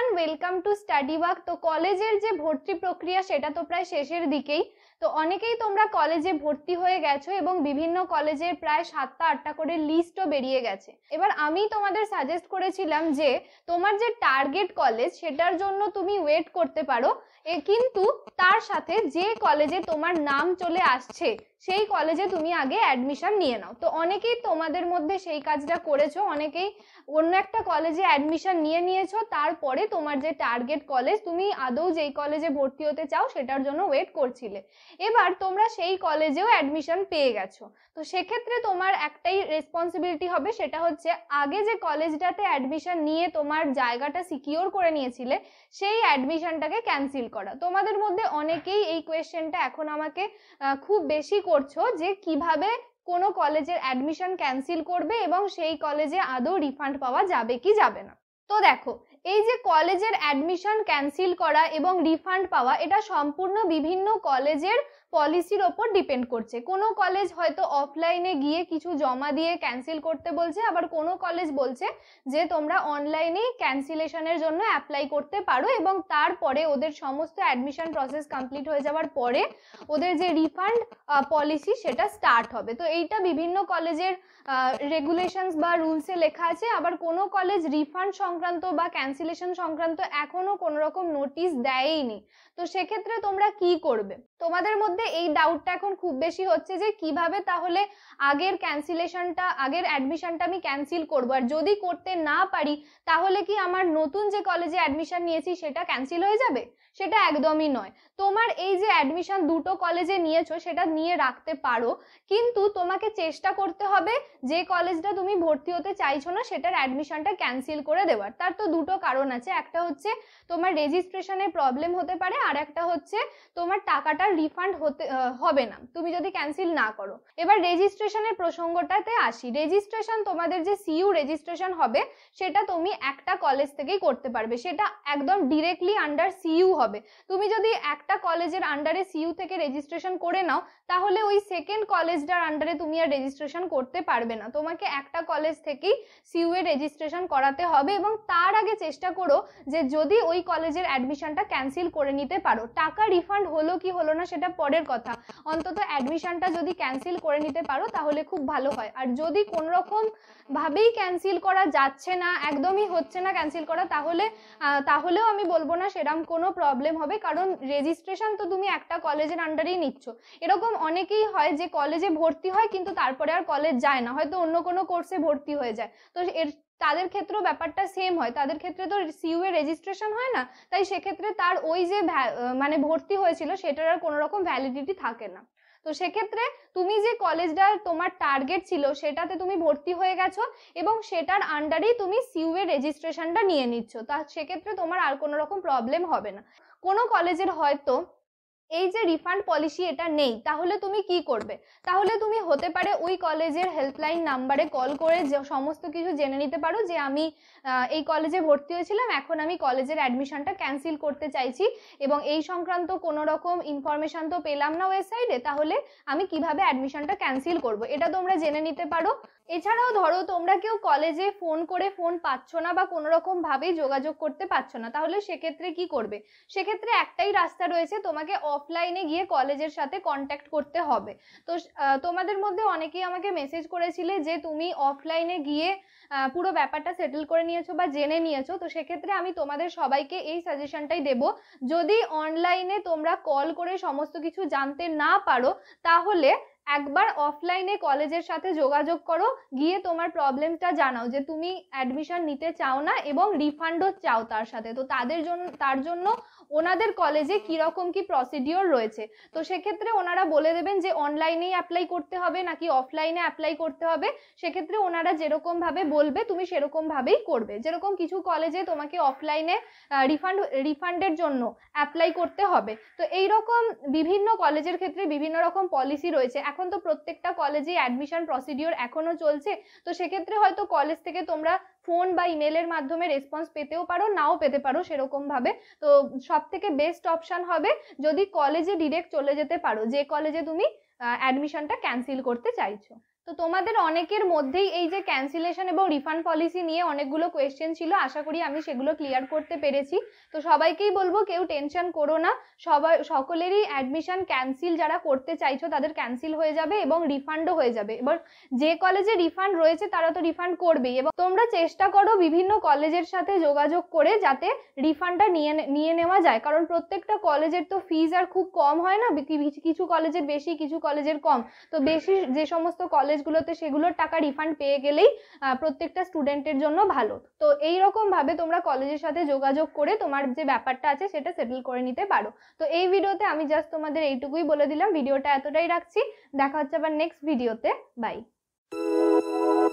everyone welcome to study walk তো কলেজের যে ভর্তি প্রক্রিয়া সেটা তো প্রায় শেষের দিকেই তো অনেকেই তোমরা কলেজে ভর্তি হয়ে গেছো এবং বিভিন্ন কলেজের প্রায় সাতটা আটটা করে লিস্টও বেরিয়ে গেছে এবার আমি তোমাদের সাজেস্ট করেছিলাম যে তোমার যে টার্গেট কলেজ সেটার জন্য তুমি ওয়েট করতে পারো কিন্তু তার সাথে যে কলেজে তোমার নাম চলে আসছে সেই কলেজে তুমি আগে অ্যাডমিশন নিয়ে নাও তো অনেকেই তোমাদের মধ্যে সেই কাজটা করেছো অনেকেই অন্য একটা কলেজে অ্যাডমিশন নিয়ে নিয়েছো তারপরে তোমার যে টার্গেট কলেজ তুমি আদৌ যেই কলেজে ভর্তি হতে চাও সেটার জন্য ওয়েট করছিলে এবার তোমরা সেই কলেজেও অ্যাডমিশন পেয়ে গেছো তো সেক্ষেত্রে তোমার একটাই রেসপন্সিবিলিটি হবে সেটা হচ্ছে আগে যে কলেজটাতে অ্যাডমিশন নিয়ে তোমার জায়গাটা সিকিওর করে নিয়েছিলে সেই অ্যাডমিশনটাকে ক্যান্সেল করা তোমাদের মধ্যে অনেকেই এই কোয়েশ্চেনটা এখন আমাকে খুব বেশি করছো যে কিভাবে কোনো কলেজের অ্যাডমিশন ক্যান্সেল করবে এবং সেই কলেজে আদৌ রিফান্ড পাওয়া যাবে কি যাবে না তো দেখো এই যে কলেজের অ্যাডমিশন ক্যান্সেল করা এবং রিফান্ড পাওয়া এটা সম্পূর্ণ বিভিন্ন কলেজের পলিসির ওপর ডিপেন্ড করছে কোনো কলেজ হয়তো অফলাইনে গিয়ে কিছু জমা দিয়ে ক্যান্সেল করতে বলছে আবার কোনো কলেজ বলছে যে তোমরা অনলাইনেই ক্যান্সেলেশনের জন্য অ্যাপ্লাই করতে পারো এবং তারপরে ওদের সমস্ত অ্যাডমিশন প্রসেস কমপ্লিট হয়ে যাওয়ার পরে ওদের যে রিফান্ড পলিসি সেটা স্টার্ট হবে তো এইটা বিভিন্ন কলেজের রেগুলেশনস বা রুলসে লেখা আছে আবার কোনো কলেজ রিফান্ড সংক্রান্ত বা ক্যান্সেলেশন সংক্রান্ত এখনো কোনো রকম নোটিশ দেয়নি তো সেক্ষেত্রে তোমরা কি করবে তোমাদের মধ্যে এই ডাউটটা এখন খুব বেশি হচ্ছে যে কিভাবে তাহলে আগের ক্যান্সেলেশনটা আগের অ্যাডমিশনটা আমি ক্যান্সেল করবো আর যদি করতে না পারি তাহলে কি আমার নতুন যে কলেজে অ্যাডমিশন নিয়েছি সেটা ক্যান্সেল হয়ে যাবে সেটা একদমই নয় তোমার এই যে অ্যাডমিশন দুটো কলেজে নিয়েছো সেটা নিয়ে রাখতে পারো কিন্তু তোমাকে চেষ্টা করতে হবে যে কলেজটা তুমি ভর্তি হতে চাইছো না সেটার অ্যাডমিশনটা ক্যান্সেল করে দেওয়ার তার তো দুটো কারণ আছে একটা হচ্ছে তোমার রেজিস্ট্রেশনের প্রবলেম হতে পারে আর একটা হচ্ছে তোমার টাকাটা রিফান্ড হতে হবে না তুমি যদি ক্যান্সেল না করো এবার রেজিস্ট্রেশনের প্রসঙ্গটাতে আসি রেজিস্ট্রেশন তোমাদের যে সিইউ রেজিস্ট্রেশন হবে সেটা তুমি একটা কলেজ থেকেই করতে পারবে সেটা একদম ডিরেক্টলি আন্ডার সিইউ হবে তুমি যদি একটা কলেজের আন্ডারে সিইউ থেকে রেজিস্ট্রেশন করে নাও তাহলে ওই সেকেন্ড কলেজটার আন্ডারে তুমি আর রেজিস্ট্রেশন করতে পারবে না তোমাকে একটা কলেজ থেকেই সিইউ এর রেজিস্ট্রেশন করাতে হবে এবং তার আগে চেষ্টা করো যে যদি ওই কলেজের অ্যাডমিশনটা ক্যান্সেল করে নিতে পারো টাকা রিফান্ড হলো কি হলো না সেটা পরের কথা অন্তত অ্যাডমিশনটা যদি ক্যান্সেল করে নিতে পারো তাহলে খুব ভালো হয় আর যদি কোন রকম ভাবেই ক্যান্সেল করা যাচ্ছে না একদমই হচ্ছে না ক্যান্সেল করা তাহলে তাহলেও আমি বলবো না সেরম কোনো প্রবলেম হবে কারণ রেজিস্ট্রেশন তো তুমি একটা কলেজের আন্ডারেই নিচ্ছ এরকম অনেকেই হয় যে কলেজে ভর্তি হয় কিন্তু তারপরে আর কলেজ যায় না হয়তো অন্য কোনো কোর্সে ভর্তি হয়ে যায় তো এর তাদের ক্ষেত্রেও ব্যাপারটা সেম হয় তাদের ক্ষেত্রে তো সিইউএ এ রেজিস্ট্রেশন হয় না তাই সেক্ষেত্রে তার ওই যে মানে ভর্তি হয়েছিল সেটার আর কোনো রকম ভ্যালিডিটি থাকে না তো সেক্ষেত্রে তুমি যে কলেজটা তোমার টার্গেট ছিল সেটাতে তুমি ভর্তি হয়ে গেছো এবং সেটার আন্ডারেই তুমি সিউএ রেজিস্ট্রেশনটা নিয়ে নিচ্ছ তা সেক্ষেত্রে তোমার আর কোনো রকম প্রবলেম হবে না কোনো কলেজের হয়তো এই যে রিফান্ড পলিসি এটা নেই তাহলে তুমি কি করবে তাহলে তুমি হতে পারে ওই কলেজের হেল্পলাইন নাম্বারে কল করে যে সমস্ত কিছু জেনে নিতে পারো যে আমি এই কলেজে ভর্তি হয়েছিলাম এখন আমি কলেজের অ্যাডমিশনটা ক্যান্সেল করতে চাইছি এবং এই সংক্রান্ত কোনো রকম ইনফরমেশান তো পেলাম না ওয়েবসাইটে তাহলে আমি কিভাবে অ্যাডমিশনটা ক্যান্সেল করব এটা তোমরা জেনে নিতে পারো এছাড়াও ধরো তোমরা কেউ কলেজে ফোন করে ফোন পাচ্ছ না বা কোনো রকমভাবেই যোগাযোগ করতে পারছো না তাহলে সেক্ষেত্রে কি করবে সেক্ষেত্রে একটাই রাস্তা রয়েছে তোমাকে অফ অফলাইনে গিয়ে কলেজের সাথে কন্ট্যাক্ট করতে হবে তো তোমাদের মধ্যে অনেকেই আমাকে মেসেজ করেছিলে যে তুমি অফলাইনে গিয়ে পুরো ব্যাপারটা সেটেল করে নিয়েছো বা জেনে নিয়েছো তো সেক্ষেত্রে আমি তোমাদের সবাইকে এই সাজেশনটাই দেব যদি অনলাইনে তোমরা কল করে সমস্ত কিছু জানতে না পারো তাহলে একবার অফলাইনে কলেজের সাথে যোগাযোগ করো গিয়ে তোমার প্রবলেমটা জানাও যে তুমি অ্যাডমিশন নিতে চাও না এবং রিফান্ডও চাও তার সাথে তো তাদের জন্য তার জন্য ওনাদের কলেজে কিরকম কি প্রসিডিওর রয়েছে তো সেক্ষেত্রে ওনারা বলে দেবেন যে অনলাইনেই অ্যাপ্লাই করতে হবে নাকি অফলাইনে অ্যাপ্লাই করতে হবে সেক্ষেত্রে ওনারা যেরকমভাবে বলবে তুমি সেরকমভাবেই করবে যেরকম কিছু কলেজে তোমাকে অফলাইনে রিফান্ড রিফান্ডের জন্য অ্যাপ্লাই করতে হবে তো এই রকম বিভিন্ন কলেজের ক্ষেত্রে বিভিন্ন রকম পলিসি রয়েছে এখন তো প্রত্যেকটা কলেজে অ্যাডমিশন প্রসিডিওর এখনও চলছে তো সেক্ষেত্রে হয়তো কলেজ থেকে তোমরা ফোন বা ইমেলের মাধ্যমে রেসপন্স পেতেও পারো নাও পেতে পারো সেরকমভাবে তো সব থেকে বেস্ট অপশান হবে যদি কলেজে ডিরেক্ট চলে যেতে পারো যে কলেজে তুমি অ্যাডমিশনটা ক্যান্সেল করতে চাইছো তো তোমাদের অনেকের মধ্যেই এই যে ক্যান্সেলেশন এবং রিফান্ড পলিসি নিয়ে অনেকগুলো কোয়েশ্চেন ছিল আশা করি আমি সেগুলো ক্লিয়ার করতে পেরেছি তো সবাইকেই বলবো কেউ টেনশন করো না সবাই সকলেরই অ্যাডমিশন ক্যান্সেল যারা করতে চাইছো তাদের ক্যান্সেল হয়ে যাবে এবং রিফান্ডও হয়ে যাবে এবার যে কলেজে রিফান্ড রয়েছে তারা তো রিফান্ড করবেই এবং তোমরা চেষ্টা করো বিভিন্ন কলেজের সাথে যোগাযোগ করে যাতে রিফান্ডটা নিয়ে নিয়ে নেওয়া যায় কারণ প্রত্যেকটা কলেজের তো ফিজ আর খুব কম হয় না কিছু কলেজের বেশি কিছু কলেজের কম তো বেশি যে সমস্ত কলেজ কলেজগুলোতে সেগুলোর টাকা রিফান্ড পেয়ে গেলেই প্রত্যেকটা স্টুডেন্টের জন্য ভালো তো এই ভাবে তোমরা কলেজের সাথে যোগাযোগ করে তোমার যে ব্যাপারটা আছে সেটা সেটেল করে নিতে পারো তো এই ভিডিওতে আমি জাস্ট তোমাদের এইটুকুই বলে দিলাম ভিডিওটা এতটাই রাখছি দেখা হচ্ছে আবার নেক্সট ভিডিওতে বাই